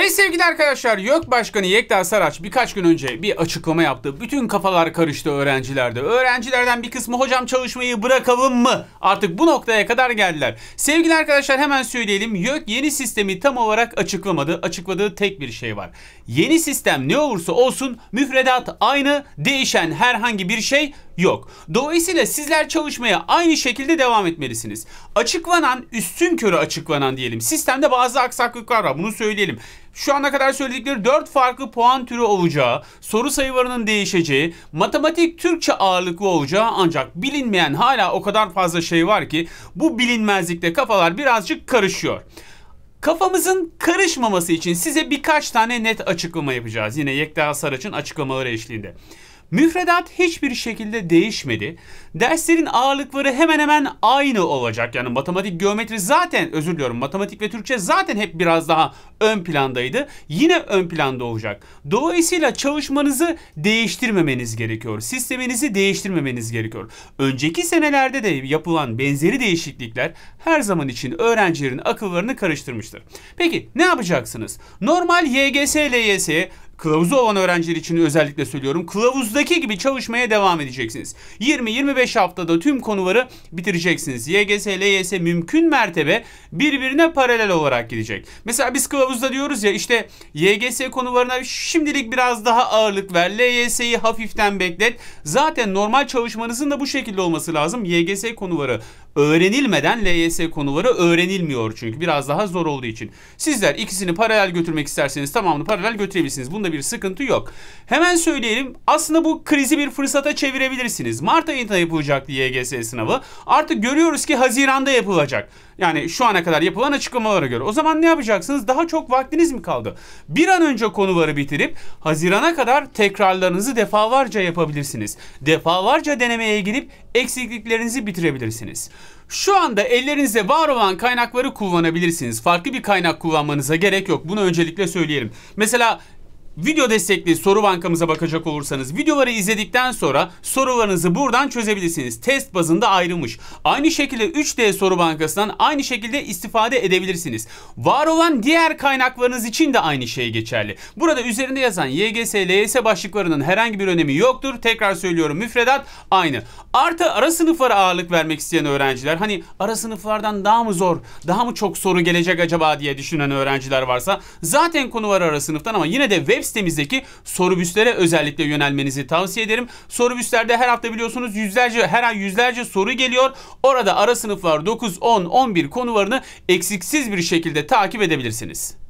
Hey sevgili arkadaşlar, YÖK Başkanı Yekta Saraç birkaç gün önce bir açıklama yaptı. Bütün kafalar karıştı öğrencilerde. Öğrencilerden bir kısmı hocam çalışmayı bırakalım mı? Artık bu noktaya kadar geldiler. Sevgili arkadaşlar hemen söyleyelim. YÖK yeni sistemi tam olarak açıklamadı. Açıkladığı tek bir şey var. Yeni sistem ne olursa olsun müfredat aynı, değişen herhangi bir şey yok. Dolayısıyla sizler çalışmaya aynı şekilde devam etmelisiniz. Açıklanan, üstün körü açıklanan diyelim. Sistemde bazı aksaklıklar var. Bunu söyleyelim şu ana kadar söyledikleri 4 farklı puan türü olacağı, soru sayılarının değişeceği, matematik Türkçe ağırlıklı olacağı ancak bilinmeyen hala o kadar fazla şey var ki bu bilinmezlikte kafalar birazcık karışıyor. Kafamızın karışmaması için size birkaç tane net açıklama yapacağız. Yine Yekta Saraç'ın açıklamaları eşliğinde. Müfredat hiçbir şekilde değişmedi. Derslerin ağırlıkları hemen hemen aynı olacak. Yani matematik, geometri zaten özür diliyorum matematik ve Türkçe zaten hep biraz daha ön plandaydı. Yine ön planda olacak. Dolayısıyla çalışmanızı değiştirmemeniz gerekiyor. Sisteminizi değiştirmemeniz gerekiyor. Önceki senelerde de yapılan benzeri değişiklikler her zaman için öğrencilerin akıllarını karıştırmıştır. Peki ne yapacaksınız? Normal YGS, LYS, Kılavuzu olan öğrenciler için özellikle söylüyorum. Kılavuzdaki gibi çalışmaya devam edeceksiniz. 20-25 haftada tüm konuları bitireceksiniz. YGS, LYS mümkün mertebe birbirine paralel olarak gidecek. Mesela biz kılavuzda diyoruz ya işte YGS konularına şimdilik biraz daha ağırlık ver. LYS'yi hafiften beklet. Zaten normal çalışmanızın da bu şekilde olması lazım. YGS konuları öğrenilmeden LYS konuları öğrenilmiyor çünkü biraz daha zor olduğu için. Sizler ikisini paralel götürmek isterseniz tamamını paralel götürebilirsiniz. Bunda Orada bir sıkıntı yok. Hemen söyleyelim. Aslında bu krizi bir fırsata çevirebilirsiniz. Mart ayında yapılacaktı YGS sınavı. Artık görüyoruz ki Haziran'da yapılacak. Yani şu ana kadar yapılan açıklamalara göre. O zaman ne yapacaksınız? Daha çok vaktiniz mi kaldı? Bir an önce konuları bitirip Haziran'a kadar tekrarlarınızı defalarca yapabilirsiniz. Defalarca denemeye girip eksikliklerinizi bitirebilirsiniz. Şu anda ellerinizde var olan kaynakları kullanabilirsiniz. Farklı bir kaynak kullanmanıza gerek yok. Bunu öncelikle söyleyelim. Mesela video destekli soru bankamıza bakacak olursanız videoları izledikten sonra sorularınızı buradan çözebilirsiniz. Test bazında ayrılmış. Aynı şekilde 3D soru bankasından aynı şekilde istifade edebilirsiniz. Var olan diğer kaynaklarınız için de aynı şey geçerli. Burada üzerinde yazan YGS, LYS başlıklarının herhangi bir önemi yoktur. Tekrar söylüyorum müfredat aynı. Artı ara sınıflara ağırlık vermek isteyen öğrenciler hani ara sınıflardan daha mı zor, daha mı çok soru gelecek acaba diye düşünen öğrenciler varsa zaten konu var ara sınıftan ama yine de web sitemizdeki sorubüslere özellikle yönelmenizi tavsiye ederim. Sorubüslerde her hafta biliyorsunuz yüzlerce her ay yüzlerce soru geliyor. Orada ara sınıflar 9, 10, 11 konularını eksiksiz bir şekilde takip edebilirsiniz.